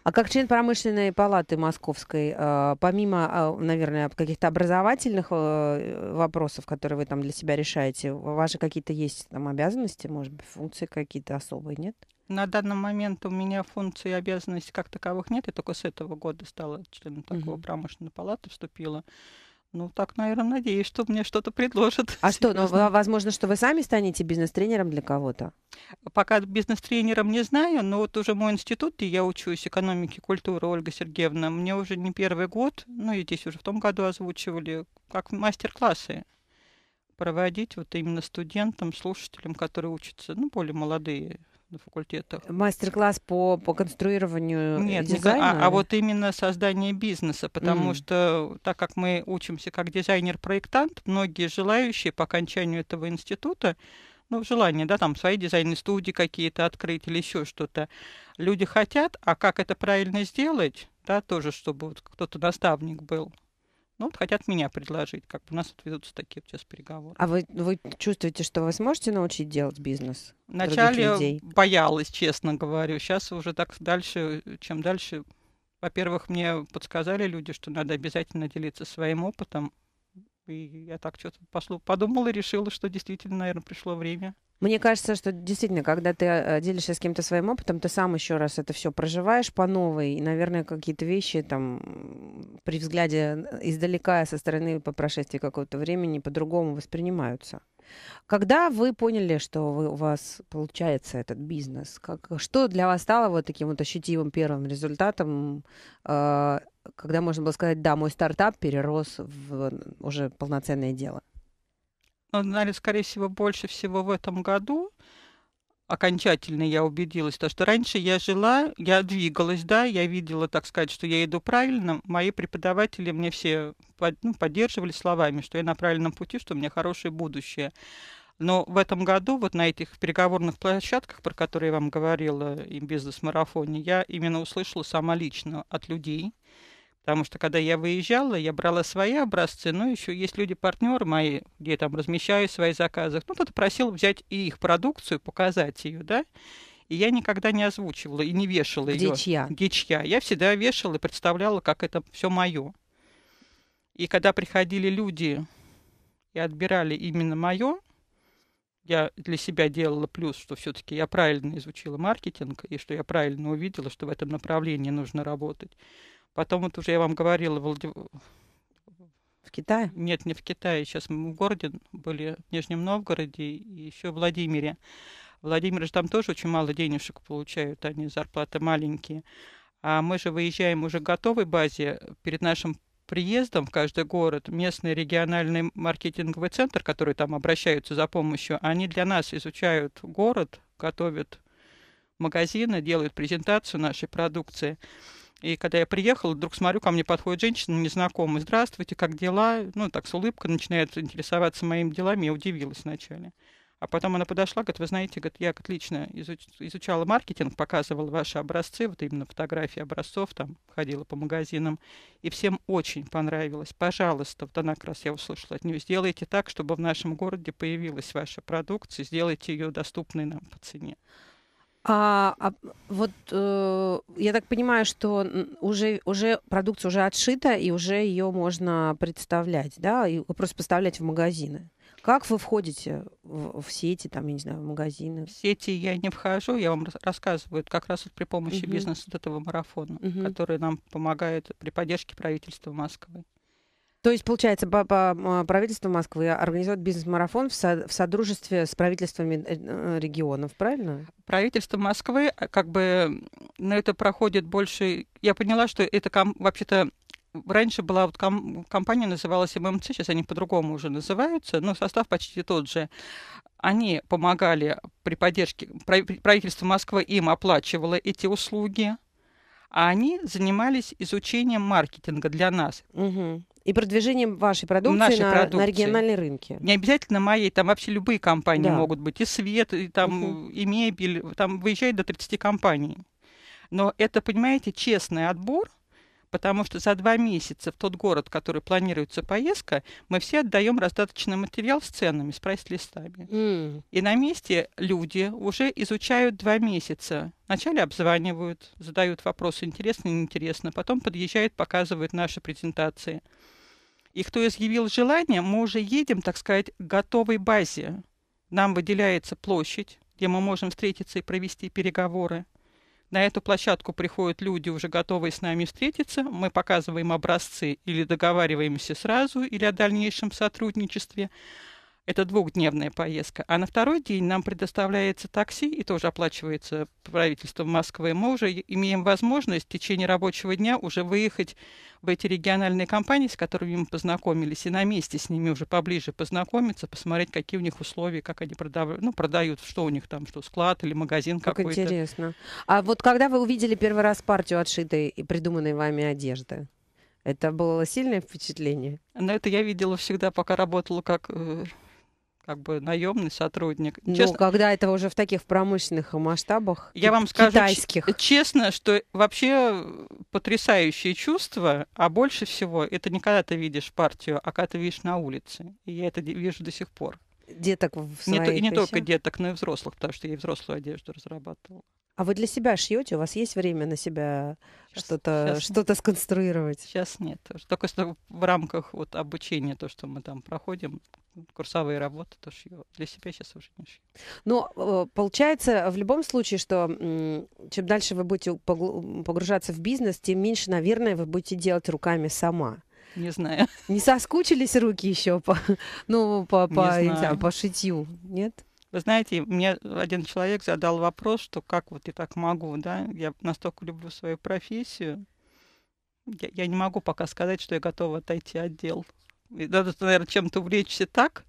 А как член промышленной палаты Московской, э, помимо, а, наверное, каких-то образовательных э, вопросов, которые вы там для себя решаете, у вас же какие-то есть там обязанности, может быть, функции какие-то особые, нет? На данный момент у меня функции и обязанностей как таковых нет. Я только с этого года стала членом такого угу. промышленной палаты, вступила. Ну, так, наверное, надеюсь, что мне что-то предложат. А что, ну, возможно, что вы сами станете бизнес-тренером для кого-то? Пока бизнес-тренером не знаю, но вот уже мой институт, где я учусь, экономики, культуры, Ольга Сергеевна, мне уже не первый год, ну, и здесь уже в том году озвучивали, как мастер-классы проводить вот именно студентам, слушателям, которые учатся, ну, более молодые на факультетах. Мастер-класс по, по конструированию э, Нет, а, дизайна? Не, а, а вот именно создание бизнеса, потому mm. что так как мы учимся как дизайнер-проектант, многие желающие по окончанию этого института ну, желание, да, там свои дизайны студии какие-то открыть или еще что-то. Люди хотят, а как это правильно сделать, да, тоже, чтобы вот кто-то наставник был. Ну, вот хотят меня предложить, как у нас ведутся такие сейчас переговоры. А вы, вы чувствуете, что вы сможете научить делать бизнес? Вначале боялась, честно говорю. Сейчас уже так дальше, чем дальше. Во-первых, мне подсказали люди, что надо обязательно делиться своим опытом. И я так что-то пошло, подумала и решила, что действительно, наверное, пришло время. Мне кажется, что действительно, когда ты э, делишься с кем-то своим опытом, ты сам еще раз это все проживаешь по новой. И, наверное, какие-то вещи там при взгляде э, издалека со стороны по прошествии какого-то времени по-другому воспринимаются. Когда вы поняли, что вы, у вас получается этот бизнес, как, что для вас стало вот таким вот ощутимым первым результатом, э, когда можно было сказать, да, мой стартап перерос в уже полноценное дело? Ну, наверное, скорее всего, больше всего в этом году, окончательно я убедилась, то что раньше я жила, я двигалась, да, я видела, так сказать, что я иду правильно. Мои преподаватели мне все ну, поддерживали словами, что я на правильном пути, что у меня хорошее будущее. Но в этом году вот на этих переговорных площадках, про которые я вам говорила, и бизнес-марафоне, я именно услышала сама лично от людей, Потому что когда я выезжала, я брала свои образцы, но ну, еще есть люди-партнеры мои, где я там размещаю свои заказы. Ну, кто-то просил взять и их продукцию, показать ее, да. И я никогда не озвучивала и не вешала ее. Где чья? Я всегда вешала и представляла, как это все мое. И когда приходили люди и отбирали именно мое, я для себя делала плюс, что все-таки я правильно изучила маркетинг и что я правильно увидела, что в этом направлении нужно работать. Потом вот уже я вам говорила, Владив... В Китае? Нет, не в Китае. Сейчас мы в городе были, в Нижнем Новгороде и еще в Владимире. Владимир же там тоже очень мало денежек получают, они зарплаты маленькие. А мы же выезжаем уже к готовой базе перед нашим приездом в каждый город местный региональный маркетинговый центр, который там обращаются за помощью, они для нас изучают город, готовят магазины, делают презентацию нашей продукции. И когда я приехала, вдруг смотрю, ко мне подходит женщина незнакомая. Здравствуйте, как дела? Ну, так с улыбкой начинает интересоваться моими делами. Я удивилась вначале. А потом она подошла, говорит, вы знаете, я отлично изучала маркетинг, показывала ваши образцы, вот именно фотографии образцов, там ходила по магазинам, и всем очень понравилось. Пожалуйста, вот она как раз, я услышала от нее, сделайте так, чтобы в нашем городе появилась ваша продукция, сделайте ее доступной нам по цене. А, а вот э, я так понимаю, что уже, уже продукция уже отшита, и уже ее можно представлять, да, и просто поставлять в магазины. Как вы входите в, в сети, там, я не знаю, в магазины? В сети я не вхожу, я вам рассказываю, как раз вот при помощи uh-huh. бизнеса вот этого марафона, uh-huh. который нам помогает при поддержке правительства Москвы. То есть, получается, по правительство Москвы организует бизнес-марафон в, со в содружестве с правительствами э, э, регионов, правильно? Правительство Москвы, а, как бы, на это проходит больше... Я поняла, что это вообще-то раньше была вот ком, компания называлась ММЦ, сейчас они по-другому уже называются, но состав почти тот же. Они помогали при поддержке правительство Москвы им оплачивало эти услуги, а они занимались изучением маркетинга для нас. Угу. И продвижением вашей продукции, на, продукции. на региональные рынки. Не обязательно моей, там вообще любые компании да. могут быть. И свет, и там угу. и мебель, там выезжает до 30 компаний. Но это, понимаете, честный отбор – потому что за два месяца в тот город, в который планируется поездка, мы все отдаем раздаточный материал с ценами, с прайс-листами. Mm. И на месте люди уже изучают два месяца. Вначале обзванивают, задают вопросы, интересно, неинтересно, потом подъезжают, показывают наши презентации. И кто изъявил желание, мы уже едем, так сказать, к готовой базе. Нам выделяется площадь, где мы можем встретиться и провести переговоры. На эту площадку приходят люди, уже готовые с нами встретиться. Мы показываем образцы или договариваемся сразу, или о дальнейшем сотрудничестве. Это двухдневная поездка. А на второй день нам предоставляется такси и тоже оплачивается правительством Москвы. Мы уже имеем возможность в течение рабочего дня уже выехать в эти региональные компании, с которыми мы познакомились, и на месте с ними уже поближе познакомиться, посмотреть, какие у них условия, как они продав... ну, продают, что у них там, что склад или магазин как какой-то. Как интересно. А вот когда вы увидели первый раз партию отшитой и придуманной вами одежды? Это было сильное впечатление? Но ну, это я видела всегда, пока работала как э, как бы наемный сотрудник. Ну, честно, когда это уже в таких промышленных масштабах, я вам скажу китайских. честно, что вообще э, потрясающие чувства, а больше всего это не когда ты видишь партию, а когда ты видишь на улице. И я это вижу до сих пор. Деток в своих не, не вещах? только деток, но и взрослых, потому что я и взрослую одежду разрабатывала. А вы для себя шьете? У вас есть время на себя что-то что сконструировать? Сейчас нет. Только что в рамках вот обучения, то, что мы там проходим, курсовые работы, то шью. Для себя сейчас уже не шью. Но ну, э, получается в любом случае, что чем дальше вы будете погружаться в бизнес, тем меньше, наверное, вы будете делать руками сама. Не знаю. Не соскучились руки еще по, ну, по, по, не знаю. Не знаю, по шитью, нет? Вы знаете, мне один человек задал вопрос, что как вот я так могу, да? Я настолько люблю свою профессию, я, я не могу пока сказать, что я готова отойти от дел. И надо, наверное, чем-то увлечься так,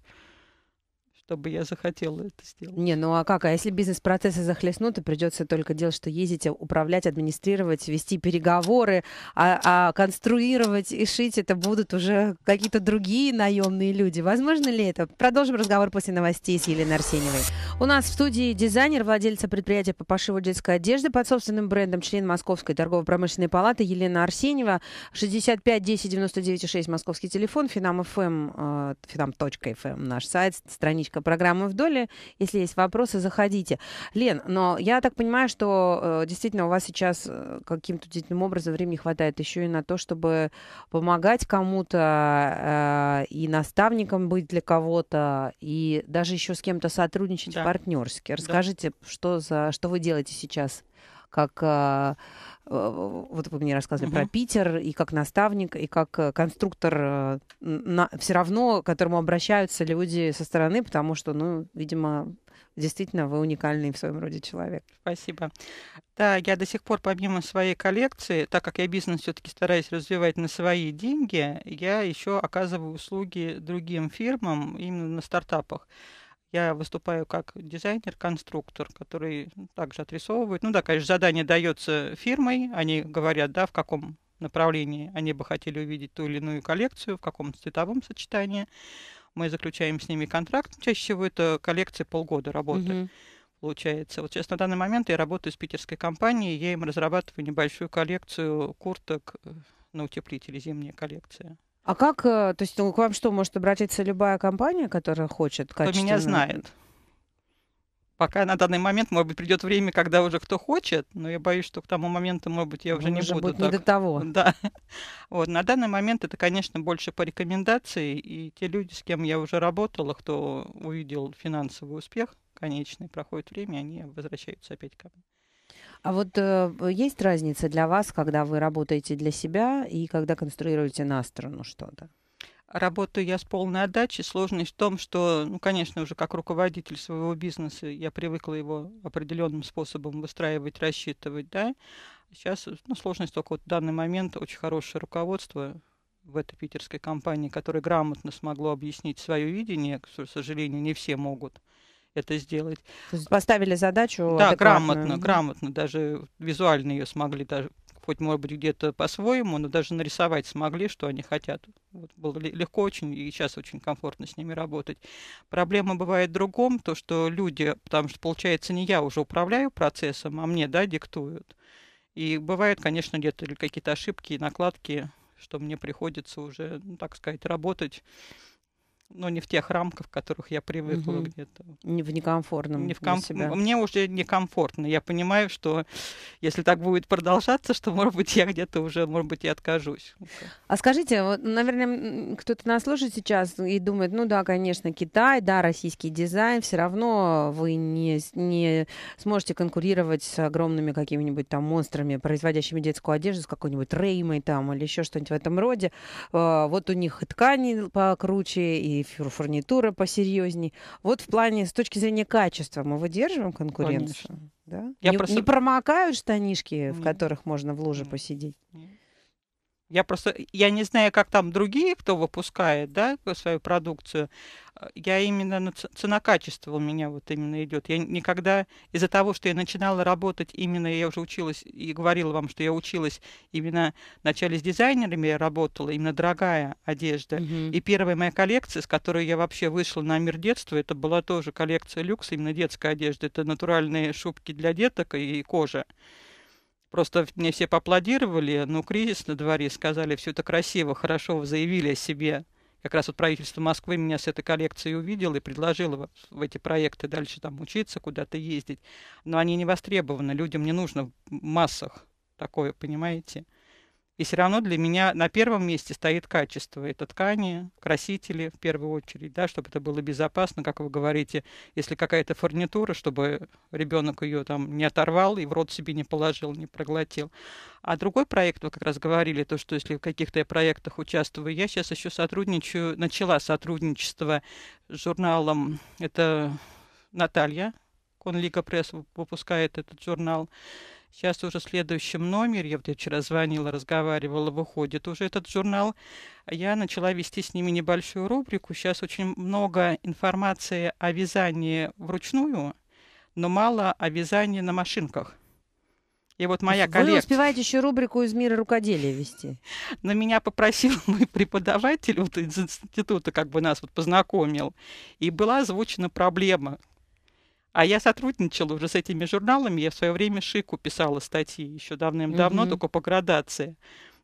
чтобы я захотела это сделать. Не, ну а как? А если бизнес-процессы захлестнут, и придется только делать, что ездить, управлять, администрировать, вести переговоры, а, а конструировать и шить это будут уже какие-то другие наемные люди. Возможно ли это? Продолжим разговор после новостей с Еленой Арсеньевой. У нас в студии дизайнер, владельца предприятия по пошиву детской одежды под собственным брендом, член Московской торгово-промышленной палаты Елена Арсеньева, 65 10 99 6, московский телефон, финам.фм, э, финам.фм, наш сайт, страничка страничка программы в доле. Э, если есть вопросы, заходите. Лен, но я так понимаю, что э, действительно у вас сейчас э, каким-то удивительным образом времени хватает еще и на то, чтобы помогать кому-то э, и наставником быть для кого-то, и даже еще с кем-то сотрудничать да. партнерски. Расскажите, да. что, за, что вы делаете сейчас? как а, э, вот вы мне рассказывали угу. про Питер, и как наставник, и как э, конструктор, э, на, все равно к которому обращаются люди со стороны, потому что, ну, видимо, действительно вы уникальный в своем роде человек. Спасибо. Да, я до сих пор помимо своей коллекции, так как я бизнес все-таки стараюсь развивать на свои деньги, я еще оказываю услуги другим фирмам именно на стартапах. Я выступаю как дизайнер-конструктор, который также отрисовывает. Ну да, конечно, задание дается фирмой, они говорят, да, в каком направлении они бы хотели увидеть ту или иную коллекцию, в каком цветовом сочетании. Мы заключаем с ними контракт. Чаще всего это коллекции полгода работы. Uh-huh получается. Вот сейчас на данный момент я работаю с питерской компанией, я им разрабатываю небольшую коллекцию курток э, на утеплителе, зимняя коллекция. А как, э, то есть ну, к вам что, может обратиться любая компания, которая хочет качественно? Кто меня знает. Пока на данный момент, может быть, придет время, когда уже кто хочет, но я боюсь, что к тому моменту, может быть, я ну, уже Вы не уже буду. Будет так... не до того. Да. Вот, на данный момент это, конечно, больше по рекомендации, и те люди, с кем я уже работала, кто увидел финансовый успех конечный, проходит время, они возвращаются опять ко мне. А вот э, есть разница для вас, когда вы работаете для себя и когда конструируете на страну что-то? Работаю я с полной отдачей. Сложность в том, что, ну, конечно, уже как руководитель своего бизнеса я привыкла его определенным способом выстраивать, рассчитывать, да. Сейчас, ну, сложность только вот в данный момент очень хорошее руководство, в этой питерской компании, которое грамотно смогло объяснить свое видение, к сожалению, не все могут это сделать. поставили задачу. Да, адекватную. грамотно, грамотно, даже визуально ее смогли даже хоть, может быть, где-то по-своему, но даже нарисовать смогли, что они хотят. Вот, было легко очень, и сейчас очень комфортно с ними работать. Проблема бывает в другом, то, что люди, потому что, получается, не я уже управляю процессом, а мне, да, диктуют. И бывают, конечно, где-то какие-то ошибки накладки, что мне приходится уже, ну, так сказать, работать ну, не в тех рамках, в которых я привыкла угу. где-то. Не в некомфортном. Не в ком... себя. Мне уже некомфортно. Я понимаю, что если так будет продолжаться, что, может быть, я где-то уже, может быть, и откажусь. Ну, а скажите, вот, ну, наверное, кто-то нас слушает сейчас и думает, ну да, конечно, Китай, да, российский дизайн, все равно вы не, не сможете конкурировать с огромными какими-нибудь там монстрами, производящими детскую одежду, с какой-нибудь Реймой там или еще что-нибудь в этом роде. А, вот у них и ткани покруче, и фурнитура посерьезней. Вот в плане, с точки зрения качества, мы выдерживаем конкуренцию? Конечно. Да? Я не, просто... не промокают штанишки, Нет. в которых можно в луже Нет. посидеть? Нет. Я просто, я не знаю, как там другие, кто выпускает, да, свою продукцию. А, я именно, ну, цена-качество у меня вот именно идет. Я никогда, из-за того, что я начинала работать именно, я уже училась и говорила вам, что я училась именно вначале с дизайнерами, я работала, именно дорогая одежда. Угу. И первая моя коллекция, с которой я вообще вышла на мир детства, это была тоже коллекция люкс, именно детская одежда. Это натуральные шубки для деток и кожа. Просто мне все поаплодировали, но ну, кризис на дворе, сказали, все это красиво, хорошо, вы заявили о себе. Как раз вот правительство Москвы меня с этой коллекцией увидело и предложило в эти проекты дальше там учиться, куда-то ездить. Но они не востребованы, людям не нужно в массах такое, понимаете? И все равно для меня на первом месте стоит качество. Это ткани, красители в первую очередь, да, чтобы это было безопасно, как вы говорите. Если какая-то фурнитура, чтобы ребенок ее там не оторвал и в рот себе не положил, не проглотил. А другой проект, вы как раз говорили, то, что если в каких-то проектах участвую, я сейчас еще сотрудничаю, начала сотрудничество с журналом, это Наталья, Конлига Пресс выпускает этот журнал. Сейчас уже в следующем номере, я вот вчера звонила, разговаривала, выходит уже этот журнал. Я начала вести с ними небольшую рубрику. Сейчас очень много информации о вязании вручную, но мало о вязании на машинках. И вот моя коллекция... Вы успеваете еще рубрику из мира рукоделия вести? На меня попросил мой преподаватель вот, из института, как бы нас вот познакомил, и была озвучена проблема, а я сотрудничала уже с этими журналами. Я в свое время Шику писала статьи еще давным-давно, угу. только по градации.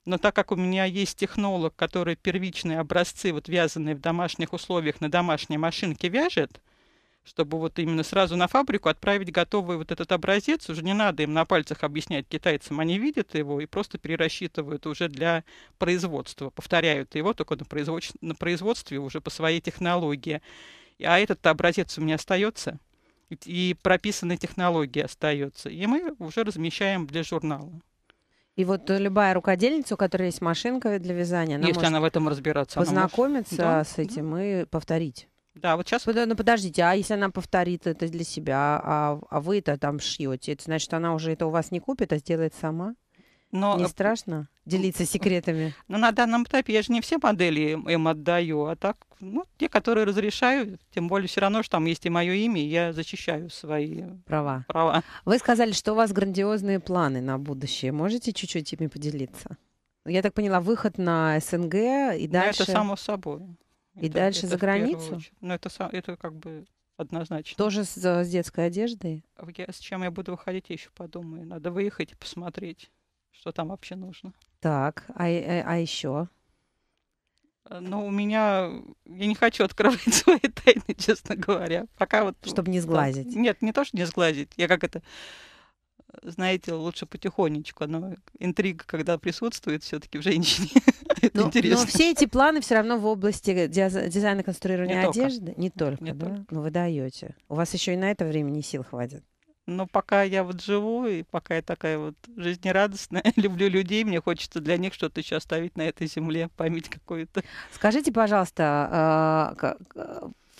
Но так как у меня есть технолог, который первичные образцы, вот вязанные в домашних условиях на домашней машинке вяжет, чтобы вот именно сразу на фабрику отправить готовый вот этот образец. Уже не надо им на пальцах объяснять китайцам, они видят его и просто перерасчитывают уже для производства, повторяют его только на, производстве, на производстве уже по своей технологии. А этот образец у меня остается и прописанная технология остается. И мы уже размещаем для журнала. И вот любая рукодельница, у которой есть машинка для вязания, она если она в этом разбираться познакомиться да, с этим да. и повторить. Да, вот сейчас. Ну подождите, а если она повторит это для себя, а, а вы это там шьете, это значит, она уже это у вас не купит, а сделает сама? Но... Не э, страшно делиться секретами? Ну, на данном этапе я же не все модели им отдаю, а так, ну, те, которые разрешаю, тем более все равно, что там есть и мое имя, и я защищаю свои права. права. Вы сказали, что у вас грандиозные планы на будущее. Можете чуть-чуть ими поделиться? Я так поняла, выход на СНГ и ну, дальше... Да, это само собой. И это, дальше это за границу? Ну, это, это как бы однозначно. Тоже с, с детской одеждой? Я, с чем я буду выходить, я еще подумаю. Надо выехать и посмотреть что там вообще нужно. Так, а, э, а, а еще? Э, но ну, у меня... Я не хочу открывать свои тайны, честно говоря. Пока вот... Чтобы не сглазить. нет, не то, что не сглазить. Я как это... Знаете, лучше потихонечку. Но интрига, когда присутствует все таки в женщине, это но, интересно. Но все эти планы все равно в области дизайна конструирования не одежды. Только. Не только, не да? Только. Ну, но вы даете. У вас еще и на это времени сил хватит. Но пока я вот живу, и пока я такая вот жизнерадостная, люблю людей, мне хочется для них что-то еще оставить на этой земле, память какую-то. Скажите, пожалуйста, а,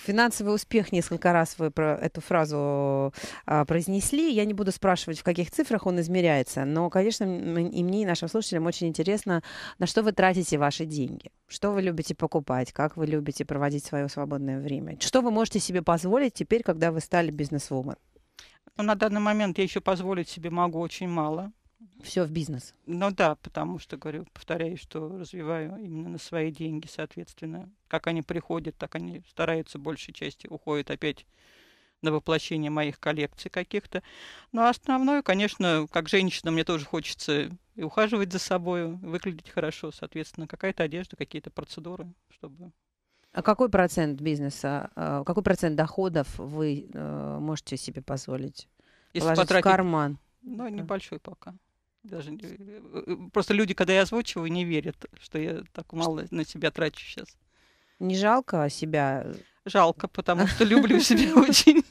финансовый успех несколько раз вы про эту фразу а, произнесли. Я не буду спрашивать, в каких цифрах он измеряется, но, конечно, и мне, и нашим слушателям очень интересно, на что вы тратите ваши деньги, что вы любите покупать, как вы любите проводить свое свободное время, что вы можете себе позволить теперь, когда вы стали бизнесвумен но ну, на данный момент я еще позволить себе могу очень мало. Все в бизнес. Ну да, потому что, говорю, повторяю, что развиваю именно на свои деньги, соответственно. Как они приходят, так они стараются большей части уходят опять на воплощение моих коллекций каких-то. Но ну, а основное, конечно, как женщина, мне тоже хочется и ухаживать за собой, выглядеть хорошо, соответственно, какая-то одежда, какие-то процедуры, чтобы а какой процент бизнеса, э, какой процент доходов вы э, можете себе позволить Если положить потратить... в карман? Ну, небольшой пока. Даже не... Э, просто люди, когда я озвучиваю, не верят, что я так мало на себя трачу сейчас. Не жалко себя? Жалко, потому что люблю себя очень.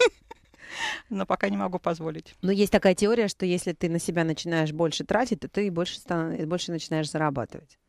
Но пока не могу позволить. Но есть такая теория, что если ты на себя начинаешь больше тратить, то ты больше, больше начинаешь зарабатывать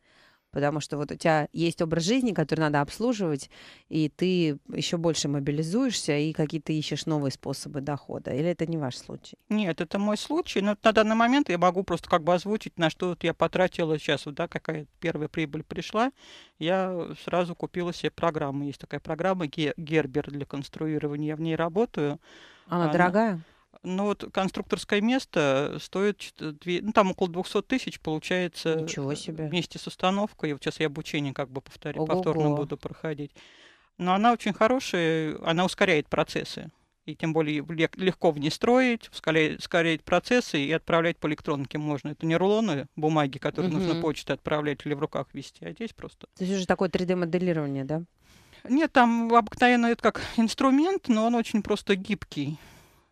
потому что вот у тебя есть образ жизни, который надо обслуживать, и ты еще больше мобилизуешься и какие-то ищешь новые способы дохода. Или это не ваш случай? Нет, это мой случай, но на данный момент я могу просто как бы озвучить, на что вот я потратила сейчас, вот, да, какая первая прибыль пришла, я сразу купила себе программу. Есть такая программа Гербер для конструирования, я в ней работаю. Она, она дорогая? Но ну, вот конструкторское место стоит, э, ну, там около 200 тысяч получается. Ничего э, себе. Вместе с установкой. Вот сейчас я обучение как бы повторю, повторно буду проходить. Но она очень хорошая, она ускоряет процессы. И тем более легко в ней строить, ускоряет, процессы и отправлять по электронке можно. Это не рулоны бумаги, которые угу. нужно почтой отправлять или в руках вести, а здесь просто. То есть уже такое 3D-моделирование, да? Нет, там обыкновенно это как инструмент, но он очень просто гибкий.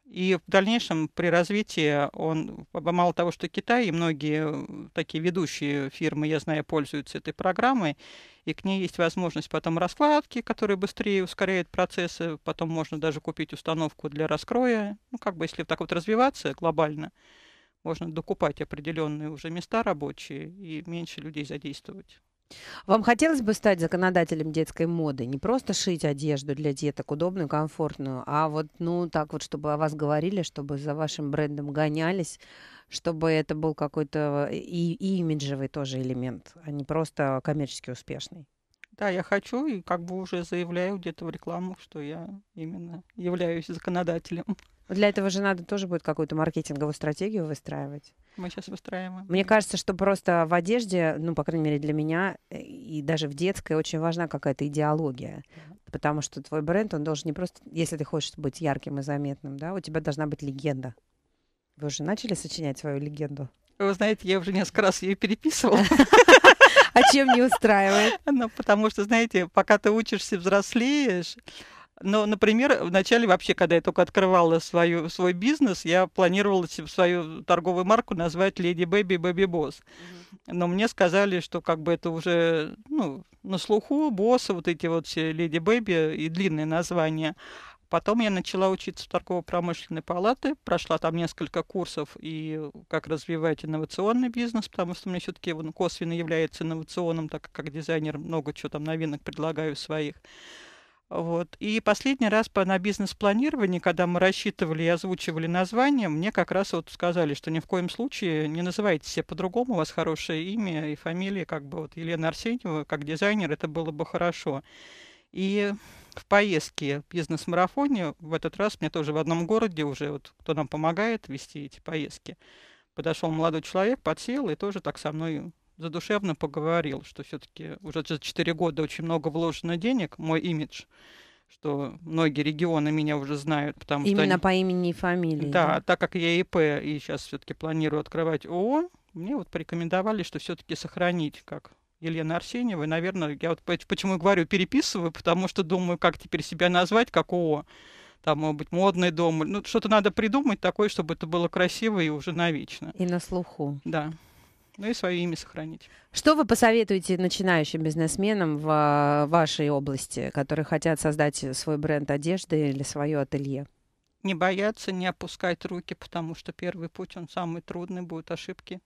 И в дальнейшем при развитии он, мало того, что Китай и многие э, такие ведущие фирмы, я знаю, пользуются этой программой, и к ней есть возможность потом раскладки, которые быстрее ускоряют процессы, потом можно даже купить установку для раскроя. Ну, как бы если так вот развиваться глобально, можно докупать определенные уже места рабочие и меньше людей задействовать. Вам хотелось бы стать законодателем детской моды? Не просто шить одежду для деток, удобную, комфортную, а вот, ну, так вот, чтобы о вас говорили, чтобы за вашим брендом гонялись, чтобы это был какой-то и, и имиджевый тоже элемент, а не просто коммерчески успешный. Да, я хочу и как бы уже заявляю где-то в рекламу, что я именно являюсь законодателем. Для этого же надо тоже будет какую-то маркетинговую стратегию выстраивать. Мы сейчас выстраиваем. Мне кажется, что просто в одежде, ну, по крайней мере, для меня, э, и даже в детской очень важна какая-то идеология. Uh-huh. Потому что твой бренд, он должен не просто, если ты хочешь быть ярким и заметным, да, у тебя должна быть легенда. Вы уже начали сочинять свою легенду? Вы знаете, я уже несколько раз ее переписывала. А чем не устраивает? Ну, потому что, знаете, пока ты учишься, взрослеешь, но, например, вначале вообще, когда я только открывала свою, свой бизнес, я планировала свою торговую марку назвать «Леди Бэби Бэби Босс». Но мне сказали, что как бы это уже ну, на слуху, босса, вот эти вот все «Леди Бэби» и длинные названия. Потом я начала учиться в торгово-промышленной палаты, прошла там несколько курсов и как развивать инновационный бизнес, потому что мне все-таки он ну, косвенно является инновационным, так как как дизайнер много чего там новинок предлагаю своих. Вот. И последний раз по, на бизнес-планировании, когда мы рассчитывали и озвучивали название, мне как раз вот сказали, что ни в коем случае не называйте себя по-другому, у вас хорошее имя и фамилия, как бы вот Елена Арсеньева, как дизайнер, это было бы хорошо. И в поездке в бизнес-марафоне в этот раз мне тоже в одном городе уже, вот кто нам помогает вести эти поездки, подошел молодой человек, подсел и тоже так со мной задушевно поговорил, что все-таки уже за 4 года очень много вложено денег, мой имидж, что многие регионы меня уже знают, потому Именно что... Именно они... по имени и фамилии. Да, да, а так как я ИП и сейчас все-таки планирую открывать ООО, мне вот порекомендовали, что все-таки сохранить как Елена Арсеньева. И, наверное, я вот почему говорю переписываю, потому что думаю, как теперь себя назвать, как ООО. Там, может быть, модный дом. Ну, что-то надо придумать такое, чтобы это было красиво и уже навечно. И на слуху. Да ну и свое имя сохранить. Что вы посоветуете начинающим бизнесменам в а, вашей области, которые хотят создать свой бренд одежды или свое ателье? Не бояться, не опускать руки, потому что первый путь, он самый трудный, будут ошибки.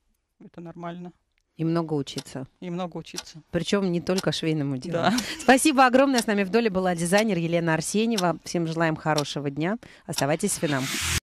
Это нормально. И много учиться. И много учиться. Причем не только швейному делу. Да. Спасибо огромное. С нами в доле была дизайнер Елена Арсеньева. Всем желаем хорошего дня. Оставайтесь с нами.